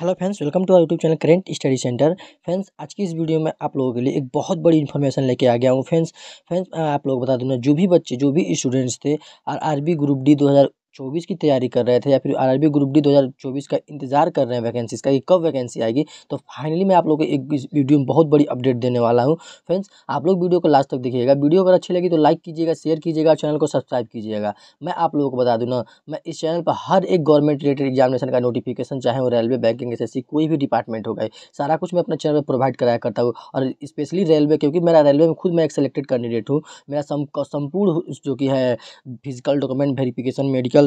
hello friends welcome to our YouTube channel current study center friends आज की इस video में आप लोगों के लिए एक बहुत बड़ी इन्फॉर्मेशन लेके आ गया हूँ फ्रेंड्स फ्रेंड्स आप लोग बता दूँ जो भी बच्चे जो भी स्टूडेंट्स थे आर आरबी ग्रुप डी चौबीस की तैयारी कर रहे थे या फिर आर ग्रुप डी 2024 का इंतजार कर रहे हैं वैकेंसीज का कि कब वैकेंसी आएगी तो फाइनली मैं आप लोग को एक वीडियो में बहुत बड़ी अपडेट देने वाला हूँ फ्रेंड्स आप लोग वीडियो को लास्ट तक देखिएगा वीडियो अगर अच्छी लगी तो लाइक कीजिएगा शेयर कीजिएगा चैनल को सब्सक्राइब कीजिएगा मैं आप लोगों को बता दूँ ना मैं इस चैनल पर हर एक गवर्नमेंट रिलेटेड एग्जामिनेशन का नोटिफिकेशन चाहे वो रेलवे बैंकिंग एस कोई भी डिपार्टमेंट होगा सारा कुछ मैं अपने चैनल पर प्रोवाइड कराया करता हूँ और स्पेशली रेलवे क्योंकि मेरा रेलवे में खुद मैं एक सेलेक्टेड कैंडिडेट हूँ मेरा संपूर्ण जो कि है physical document verification medical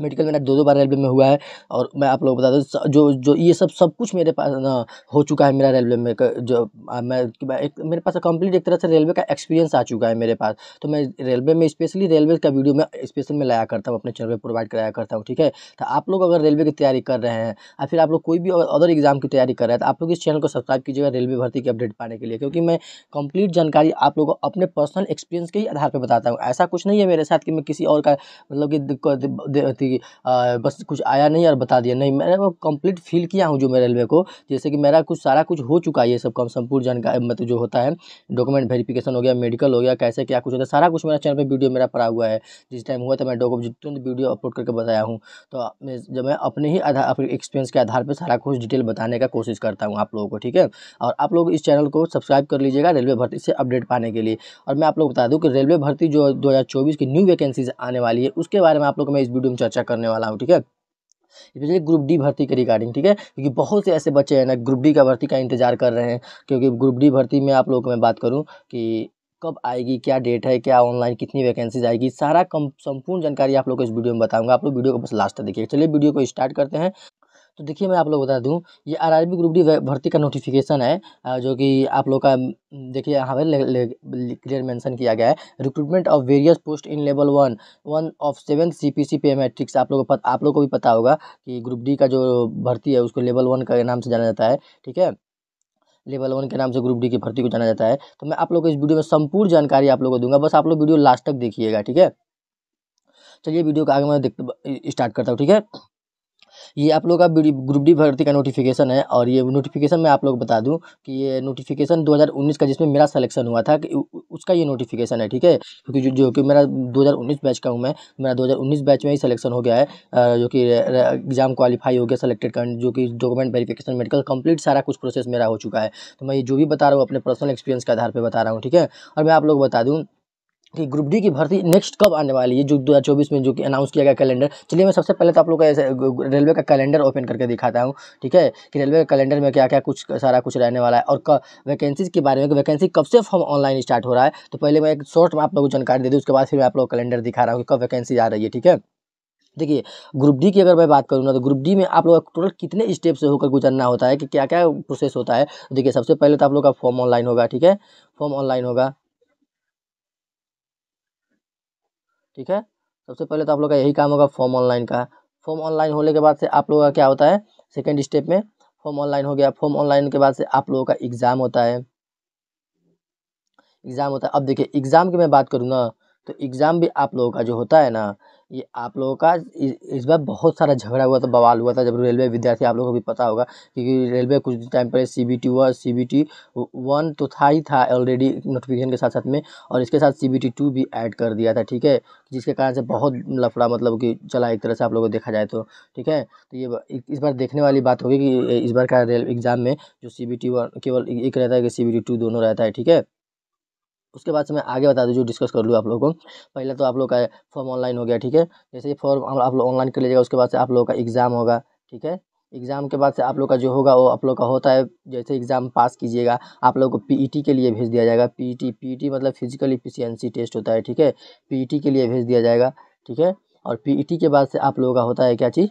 medical मेरा दो दो बार रेलवे में हुआ है और मैं आप लोगों को बता दूँ जो जो ये सब सब कुछ मेरे पास हो चुका है मेरा रेलवे में जो मैं एक मेरे पास कंप्लीट एक तरह से रेलवे का एक्सपीरियंस आ चुका है मेरे पास तो मैं रेलवे में स्पेशली रेलवे का वीडियो मैं स्पेशल में लाया करता हूँ अपने चैनल पर प्रोवाइड कराया करता हूँ ठीक है तो आप लोग अगर रेलवे की तैयारी कर रहे हैं या फिर आप लोग कोई भी अदर एग्जाम की तैयारी कर रहे हैं तो आप लोग इस चैनल को सब्सक्राइब कीजिएगा रेलवे भर्ती की अपडेट पाने के लिए क्योंकि मैं कंप्लीट जानकारी आप लोग अपने पर्सनल एक्सपीरियंस के ही आधार पर बताता हूँ ऐसा कुछ नहीं है मेरे साथ कि मैं किसी और का मतलब कि कि बस कुछ आया नहीं और बता दिया नहीं मैंने कंप्लीट फील किया हूँ जो मैं रेलवे को जैसे कि मेरा कुछ सारा कुछ हो चुका है ये सब कम संपूर्ण जानकारी मतलब जो होता है डॉक्यूमेंट वेरिफिकेशन हो गया मेडिकल हो गया कैसे क्या कुछ होता है सारा कुछ मेरा चैनल पर वीडियो मेरा पड़ा हुआ है जिस टाइम हुआ था मैं डॉक्यूमेंट तुरंत वीडियो अपलोड करके बताया हूँ तो जब मैं अपने ही आधार अपने एक्सपीरियंस के आधार पर सारा कुछ डिटेल बताने का कोशिश करता हूँ आप लोगों को ठीक है और आप लोग इस चैनल को सब्सक्राइब कर लीजिएगा रेलवे भर्ती से अपडेट पाने के लिए और मैं आप लोग बता दूँ कि रेलवे भर्ती जो 2024 की न्यू वैकेंसीज आने वाली है उसके बारे में आप लोग को मैं इस वीडियो में चर्चा चर्चा करने वाला हूँ ठीक है स्पेशली ग्रुप डी भर्ती के रिगार्डिंग ठीक है क्योंकि बहुत से ऐसे बच्चे हैं ना ग्रुप डी का भर्ती का इंतजार कर रहे हैं क्योंकि ग्रुप डी भर्ती में आप लोगों को मैं बात करूं कि कब आएगी क्या डेट है क्या ऑनलाइन कितनी वैकेंसीज आएगी सारा कम संपूर्ण जानकारी आप लोग को इस वीडियो में बताऊंगा आप लोग वीडियो को बस लास्ट तक देखिए चलिए वीडियो को स्टार्ट करते हैं तो देखिए मैं आप लोग बता दूं ये R R B group D भर्ती का नोटिफिकेशन है जो कि आप लोग का देखिए यहाँ पर क्लियर मेंशन किया गया है recruitment of various post in level one one of seven C P C pay matrix आप लोगों को पता आप लोग को भी पता होगा कि ग्रुप डी का जो भर्ती है उसको लेवल वन का नाम से जाना जाता है ठीक है लेवल वन के नाम से ग्रुप डी की भर्ती को जाना जाता है तो मैं आप लोग को इस वीडियो में संपूर्ण जानकारी आप लोग को दूंगा बस आप लोग वीडियो लास्ट तक देखिएगा ठीक है चलिए वीडियो को आगे मैं स्टार्ट करता हूँ ठीक है ये आप लोग का ग्रुप डी भर्ती का नोटिफिकेशन है और ये नोटिफिकेशन मैं आप लोग बता दूं कि ये नोटिफिकेशन 2019 का जिसमें मेरा सलेक्शन हुआ था कि उसका ये नोटिफिकेशन है ठीक है क्योंकि जो, जो कि मेरा 2019 बैच का हूँ मैं मेरा 2019 बैच में ही सलेक्शन हो गया है जो कि एग्ज़ाम क्वालिफाई हो गया सेलेक्टेड कर जो कि डॉक्यूमेंट वेरीफिकेशन मेडिकल कंप्लीट सारा कुछ प्रोसेस मेरा हो चुका है तो मैं ये जो भी बता रहा हूँ अपने पर्सनल एक्सपीरियंस के आधार पर बता रहा हूँ ठीक है और मैं आप लोग बता दूँ ठीक ग्रुप डी की भर्ती नेक्स्ट कब आने वाली है जो 2024 में जो कि अनाउंस किया गया कैलेंडर चलिए मैं सबसे पहले तो आप लोग का ऐसे रेलवे का कैलेंडर ओपन करके दिखाता हूँ ठीक है कि रेलवे के कैलेंडर में क्या क्या कुछ सारा कुछ रहने वाला है और वैकेंसीज के बारे में वैकेंसी कब से फॉर्म ऑनलाइन स्टार्ट हो रहा है तो पहले मैं एक शॉर्ट में आप लोगों को जानकारी दे दूँ उसके बाद फिर मैं आप लोग कैलेंडर दिखा रहा हूँ कि कब वैकेंसी आ रही है ठीक है देखिए ग्रुप डी की अगर मैं बात करूँ ना तो ग्रुप डी में आप लोग टोटल कितने स्टेप से होकर गुजरना होता है कि क्या क्या प्रोसेस होता है देखिए सबसे पहले तो आप लोग का फॉर्म ऑनलाइन होगा ठीक है फॉर्म ऑनलाइन होगा ठीक है सबसे पहले तो आप लोग का यही काम होगा फॉर्म ऑनलाइन का फॉर्म ऑनलाइन होने के बाद से आप लोगों का क्या होता है सेकेंड स्टेप में फॉर्म ऑनलाइन हो गया फॉर्म ऑनलाइन के बाद से आप लोगों का एग्ज़ाम होता है एग्ज़ाम होता है अब देखिए एग्ज़ाम की मैं बात करूँ ना तो एग्ज़ाम भी आप लोगों का जो होता है ना ये आप लोगों का इस बार बहुत सारा झगड़ा हुआ था बवाल हुआ था जब रेलवे विद्यार्थी आप लोगों को भी पता होगा क्योंकि रेलवे कुछ टाइम पहले सी बी टी हुआ सी बी टी वन तो था ही था ऑलरेडी नोटिफिकेशन के साथ साथ में और इसके साथ सी बी टी टू भी ऐड कर दिया था ठीक है जिसके कारण से बहुत लफड़ा मतलब कि चला एक तरह से आप लोगों को देखा जाए तो ठीक है तो ये इस बार देखने वाली बात होगी कि इस बार का रेल एग्ज़ाम में जो सी बी टी वन केवल एक रहता है कि सी बी टी टू दोनों रहता है ठीक है उसके बाद से मैं आगे बता दूँ डिस्कस कर लूँ आप लोगों को पहले तो आप लोग का फॉर्म ऑनलाइन हो गया ठीक है जैसे ही फॉर्म आप लोग ऑनलाइन कर लीजिएगा उसके बाद से आप लोगों का एग्ज़ाम होगा ठीक है एग्ज़ाम के बाद से आप लोग का जो होगा वो आप लोग का होता है जैसे एग्ज़ाम पास कीजिएगा आप लोग को पी e के लिए भेज दिया जाएगा पी ई e e मतलब फिजिकल इफिशियंसी टेस्ट होता है ठीक है पी के लिए भेज दिया जाएगा ठीक है और पी के बाद से आप लोगों का होता है क्या चीज़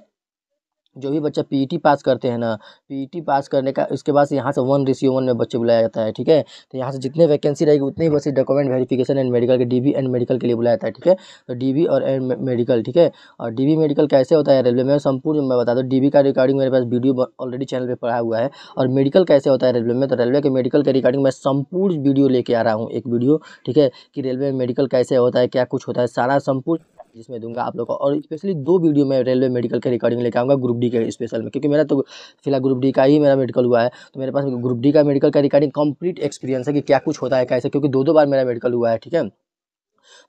जो भी बच्चा पी टी पास करते हैं ना पी पास e करने का उसके बाद यहाँ से वन रिसीव वन में बच्चे बुलाया जाता है ठीक है तो यहाँ से जितने वैकेंसी रहेगी उतने ही बच्चे डॉक्यूमेंट वेरिफिकेशन एंड मेडिकल के डीबी एंड मेडिकल के लिए बुलाया जाता है ठीक है तो डीबी और एंड मेडिकल ठीक है और डी मेडिकल कैसे होता है रेलवे में संपूर्ण मैं बता दूँ डी का रिकॉर्डिंग मेरे पास वीडियो ऑलरेडी चैनल पर पढ़ा हुआ है और मेडिकल कैसे होता है रेलवे में तो रेलवे के मेडिकल के रिकॉर्डिंग मैं संपूर्ण वीडियो लेके आ रहा हूँ एक वीडियो ठीक है कि रेलवे में मेडिकल कैसे होता है क्या कुछ होता है सारा संपूर्ण जिसमें दूंगा आप लोग को और स्पेशली दो वीडियो में रेलवे मेडिकल के रिकॉर्डिंग लेकर आऊँगा ग्रुप डी के स्पेशल में क्योंकि मेरा तो फिलहाल ग्रुप डी का ही मेरा मेडिकल हुआ है तो मेरे पास ग्रुप डी का मेडिकल का रिकॉर्डिंग कंप्लीट एक्सपीरियंस है कि क्या कुछ होता है कैसे क्योंकि दो दो बार मेरा मेडिकल हुआ है ठीक है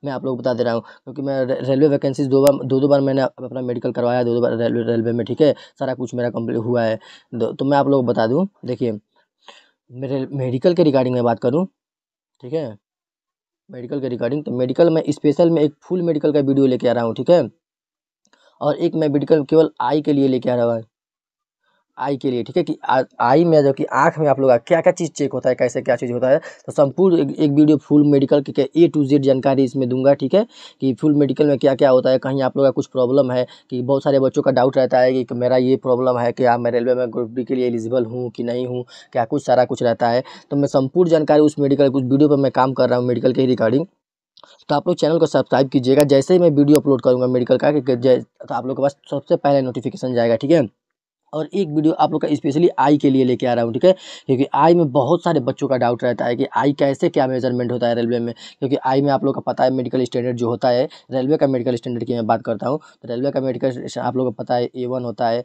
मैं आप लोग बता दे रहा हूँ क्योंकि मैं रेलवे वैकेंसीज दो बार दो दो बार मैंने अपना मेडिकल करवाया दो दो बार रेलवे रेलवे में ठीक है सारा कुछ मेरा कम्प्लीट हुआ है तो मैं आप लोग बता दूँ देखिए मेरे मेडिकल के रिगार्डिंग में बात करूँ ठीक है मेडिकल के रिगार्डिंग तो मेडिकल में स्पेशल में एक फुल मेडिकल का वीडियो लेके आ रहा हूँ ठीक है और एक मैं मेडिकल केवल आई के लिए लेके आ रहा हूँ आई के लिए ठीक है कि आई में जो कि आँख में आप लोग क्या क्या चीज़ चेक होता है कैसे क्या चीज़ होता है तो संपूर्ण एक, वीडियो फुल मेडिकल की ए टू जेड जानकारी इसमें दूंगा ठीक है कि फुल मेडिकल में क्या क्या होता है कहीं आप लोग का कुछ प्रॉब्लम है कि बहुत सारे बच्चों का डाउट रहता है कि मेरा ये प्रॉब्लम है कि मैं रेलवे में ग्रुप डी के लिए एलिजिबल हूँ कि नहीं हूँ क्या कुछ सारा कुछ रहता है तो मैं संपूर्ण जानकारी उस मेडिकल उस वीडियो पर मैं काम कर रहा हूँ मेडिकल के रिकॉर्डिंग तो आप लोग चैनल को सब्सक्राइब कीजिएगा जैसे ही मैं वीडियो अपलोड करूँगा मेडिकल का कि तो आप लोग के पास सबसे पहले नोटिफिकेशन जाएगा ठीक है और एक वीडियो आप लोग का स्पेशली आई के लिए लेके आ रहा हूँ ठीक है क्योंकि आई में बहुत सारे बच्चों का डाउट रहता है कि आई कैसे क्या मेजरमेंट होता है रेलवे में क्योंकि आई में आप लोग का पता है मेडिकल स्टैंडर्ड जो होता है रेलवे का मेडिकल स्टैंडर्ड की मैं बात करता हूँ तो रेलवे का मेडिकल आप लोग को पता है ए वन होता है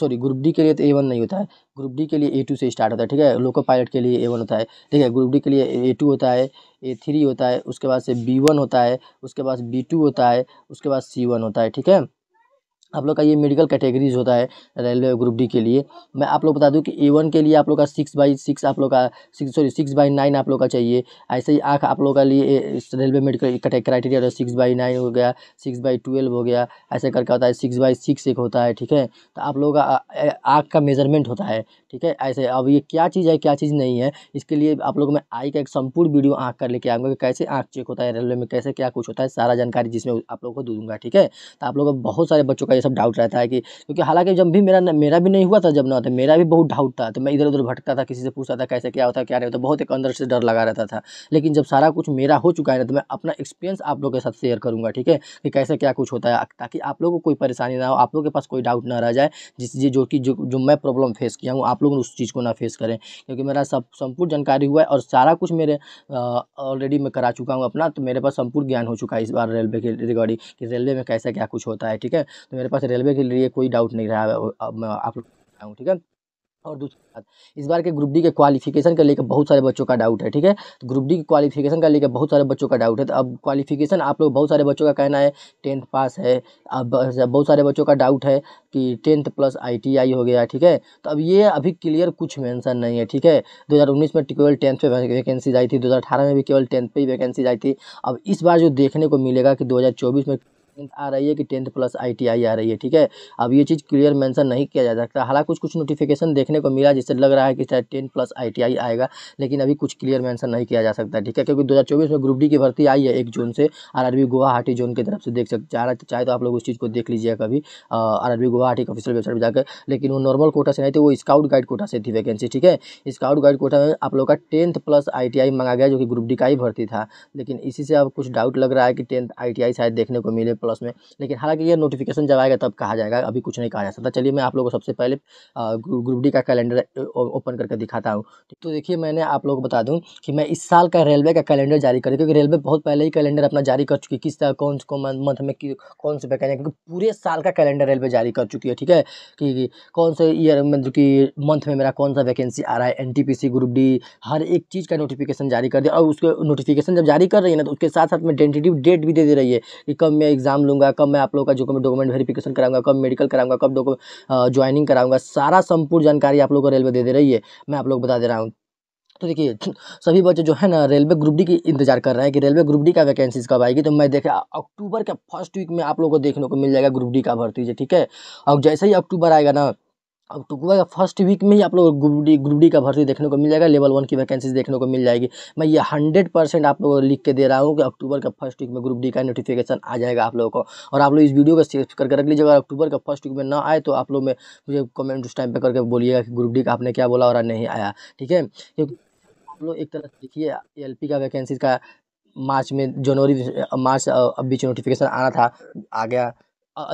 सॉरी ग्रुप डी के लिए तो ए वन नहीं होता है ग्रुप डी के लिए ए टू से स्टार्ट होता है ठीक है लोको पायलट के लिए ए वन होता है ठीक है ग्रुप डी के लिए ए टू होता है ए थ्री होता है उसके बाद से बी वन होता है उसके बाद बी टू होता है उसके बाद सी वन होता है ठीक है आप लोग का ये मेडिकल कैटेगरीज होता है रेलवे ग्रुप डी के लिए मैं आप लोग बता दूं कि ए वन के लिए आप लोग का सिक्स बाई सिक्स आप लोग का six sorry six by nine आप लोग का चाहिए ऐसे ही आँख आप लोग का लिए railway medical criteria six by nine हो गया सिक्स बाई ट्वेल्व हो गया ऐसे करके होता है सिक्स बाई सिक्स एक होता है ठीक है तो आप लोग का आँख का मेजरमेंट होता है ठीक है ऐसे अब ये क्या चीज़ है क्या चीज़ नहीं है इसके लिए आप लोग मैं आई का एक संपूर्ण वीडियो आँख कर लेके आऊँगा कि कैसे आँख चेक होता है रेलवे में कैसे क्या कुछ होता है सारा जानकारी जिसमें आप लोग को दूंगा ठीक है तो आप लोग बहुत सारे बच्चों का ये सब डाउट रहता है कि क्योंकि हालांकि जब भी मेरा मेरा भी नहीं हुआ था जब ना था मेरा भी बहुत डाउट था तो मैं इधर उधर भटकता था किसी से पूछता था कैसे क्या होता क्या नहीं होता बहुत एक अंदर से डर लगा रहता था लेकिन जब सारा कुछ मेरा हो चुका है ना तो मैं अपना एक्सपीरियंस आप लोगों के साथ शेयर करूँगा ठीक है कि कैसे क्या कुछ होता है ताकि आप लोगों को कोई परेशानी ना हो आप लोग के पास कोई डाउट ना रह जाए जिस जो कि जो जो मैं प्रॉब्लम फेस किया हूँ आप लोग उस चीज़ को ना फेस करें क्योंकि मेरा सब संपूर्ण जानकारी हुआ है और सारा कुछ मेरे ऑलरेडी मैं करा चुका हूँ अपना तो मेरे पास संपूर्ण ज्ञान हो चुका है इस बार रेलवे के रिगार्डिंग कि रेलवे में कैसा क्या कुछ होता है ठीक है तो मेरे पास रेलवे के लिए कोई डाउट नहीं रहा आप लोग ठीक है और दूसरी बात इस बार के ग्रुप डी के क्वालिफिकेशन का लेकर बहुत सारे बच्चों का डाउट है ठीक है तो ग्रुप डी के क्वालिफिकेशन का लेकर बहुत सारे बच्चों का डाउट है तो अब क्वालिफिकेशन आप लोग बहुत सारे बच्चों का कहना है टेंथ पास है अब बहुत सारे बच्चों का डाउट है कि टेंथ प्लस आईटीआई हो गया ठीक है तो अब ये अभी क्लियर कुछ मेंशन नहीं है ठीक है दो में केवल टेंथ पे वैकेंसीज आई थी दो में भी केवल टेंथ पे ही वैकेंसीज आई थी अब इस बार जो देखने को मिलेगा कि दो में टेंथ आ रही है कि टेंथ प्लस आईटीआई आ रही है ठीक है अब ये चीज़ क्लियर मेंशन नहीं किया जा सकता हालांकि कुछ कुछ नोटिफिकेशन देखने को मिला जिससे लग रहा है कि शायद टेंथ प्लस आई आएगा लेकिन अभी कुछ क्लियर मैंसन नहीं किया जा सकता ठीक है क्योंकि दो में ग्रुप डी की भर्ती आई है एक जून से आर गुवाहाटी जोन की तरफ से देख सकते चाह रहा चाहे तो आप लोग उस चीज़ को देख लीजिए कभी आर गुवाहाटी के ऑफिसियल वेबसाइट पर जाकर लेकिन वो नॉर्मल कोटा से नहीं थे वो स्काउट गाइड कोटा से थी वैकेंसी ठीक है स्काउट गाइड कोटा में आप लोग का टेंथ प्लस आई मंगा गया जो कि ग्रुप डी का ही भर्ती था लेकिन इसी से अब कुछ डाउट लग रहा है कि टेंथ आई शायद देखने को मिले प्लस में लेकिन हालांकि ये नोटिफिकेशन जब आएगा तब कहा जाएगा अभी कुछ नहीं कहा जा सकता चलिए मैं आप लोगों को सबसे पहले ग्रुप डी का कैलेंडर ओपन करके दिखाता हूँ तो देखिए मैंने आप लोगों को बता दूँ कि मैं इस साल का रेलवे का कैलेंडर जारी करी क्योंकि रेलवे बहुत पहले ही कैलेंडर अपना जारी कर चुकी है किस तरह कौन को मंथ में कौन से पैकेज क्योंकि पूरे साल का कैलेंडर रेलवे जारी कर चुकी है ठीक है कि कौन से ईयर में जो कि मंथ में मेरा कौन सा वैकेंसी आ रहा है एन ग्रुप डी हर एक चीज़ का नोटिफिकेशन जारी कर दिया और उसके नोटिफिकेशन जब जारी कर रही है ना तो उसके साथ साथ में डेंटेटिव डेट भी दे दे रही है कि कब मैं एग्ज़ाम एग्जाम लूँगा कब मैं आप लोगों का जो डॉक्यूमेंट वेरिफिकेशन कराऊंगा कब मेडिकल कराऊंगा कब ज्वाइनिंग कराऊंगा सारा संपूर्ण जानकारी आप लोगों को रेलवे दे दे रही है मैं आप लोग बता दे रहा हूँ तो देखिए सभी बच्चे जो है ना रेलवे ग्रुप डी की इंतजार कर रहे हैं कि रेलवे ग्रुप डी का वैकेंसीज कब आएगी तो मैं देखा अक्टूबर के फर्स्ट वीक में आप लोगों को देखने को मिल जाएगा ग्रुप डी का भर्ती ठीक है और जैसे ही अक्टूबर आएगा ना अब टुकुआ का फर्स्ट वीक में ही आप लोग ग्रुप डी ग्रुप डी का भर्ती देखने को मिल जाएगा लेवल वन की वैकेंसीज देखने को मिल जाएगी मैं ये हंड्रेड परसेंट आप लोगों को लिख के दे रहा हूँ कि अक्टूबर का फर्स्ट वीक में ग्रुप डी का नोटिफिकेशन आ जाएगा आप लोगों को और आप लोग इस वीडियो को सेव करके रख लीजिएगा अक्टूबर का फर्स्ट वीक में ना आए तो आप लोग में मुझे कमेंट उस टाइम पर करके बोलिएगा कि ग्रुप डी का आपने क्या बोला और नहीं आया ठीक है क्योंकि आप लोग एक तरह से देखिए एल का वैकेंसीज का मार्च में जनवरी मार्च बीच नोटिफिकेशन आना था आ गया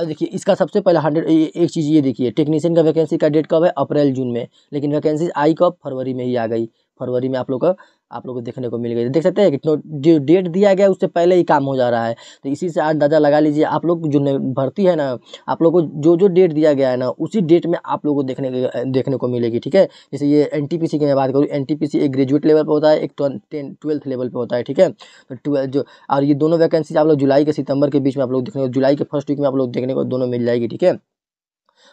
देखिए इसका सबसे पहले हंड्रेड एक चीज़ ये देखिए टेक्नीशियन का वैकेंसी का डेट कब है अप्रैल जून में लेकिन वैकेंसी आई कब फरवरी में ही आ गई फरवरी में आप लोग का आप लोग को देखने को मिल गई देख सकते हैं कितना तो डेट दिया गया उससे पहले ही काम हो जा रहा है तो इसी से अंदाजा लगा लीजिए आप लोग जो भर्ती है ना आप लोग को जो जो डेट दिया गया है ना उसी डेट में आप लोग को देखने देखने को मिलेगी ठीक है जैसे ये एन की मैं बात करूँ एन एक ग्रेजुएट लेवल पर होता है एक ट्वेल्थ लेवल पर होता है ठीक है तो ट्वेल्थ जो और ये दोनों वैकेंसी आप लोग जुलाई के सितंबर के बीच में आप लोग देखने को जुलाई के फर्स्ट वीक में आप लोग देखने को दोनों मिल जाएगी ठीक है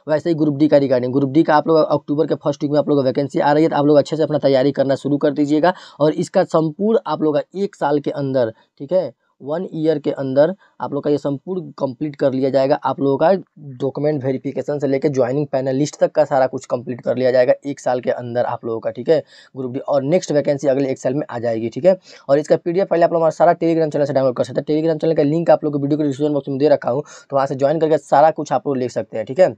वैसे ही ग्रुप डी का रिगार्डिंग ग्रुप डी का आप लोग अक्टूबर के फर्स्ट वीक में आप लोग वैकेंसी आ रही है तो आप लोग अच्छे से अपना तैयारी करना शुरू कर दीजिएगा और इसका संपूर्ण आप लोग एक साल के अंदर ठीक है वन ईयर के अंदर आप लोग का ये संपूर्ण कंप्लीट कर लिया जाएगा आप लोगों का डॉक्यूमेंट वेरिफिकेशन से लेकर ज्वाइनिंग पैनल लिस्ट तक का सारा कुछ कंप्लीट कर लिया जाएगा एक साल के अंदर आप लोगों का ठीक है ग्रुप डी और नेक्स्ट वैकेंसी अगले एक साल में आ जाएगी ठीक है और इसका पीडीएफ पहले आप लोग हमारा सारा टेलीग्राम चैनल से डाउनलोड कर सकते हैं टेलीग्राम चैनल का लिंक आप लोग वीडियो को डिस्क्रिप्शन बॉक्स में दे रखा हूँ तो वहाँ से ज्वाइन करके सारा कुछ आप लोग ले सकते हैं ठीक है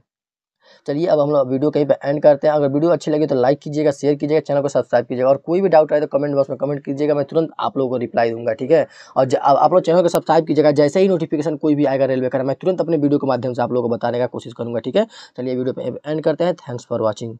चलिए अब हम लोग वीडियो कहीं पर एंड करते हैं अगर वीडियो अच्छी लगी तो लाइक कीजिएगा शेयर कीजिएगा चैनल को सब्सक्राइब कीजिएगा और कोई भी डाउट आए तो कमेंट बॉक्स में कमेंट कीजिएगा मैं तुरंत आप लोगों को रिप्लाई दूंगा ठीक है और आप लोग चैनल को सब्सक्राइब कीजिएगा जैसे ही नोटिफिकेशन कोई भी आएगा रेलवे का मैं तुरंत अपने वीडियो के माध्यम से आप लोगों को बताने का कोशिश करूँगा ठीक है चलिए वीडियो पर एंड करते हैं थैंक्स फॉर वॉचिंग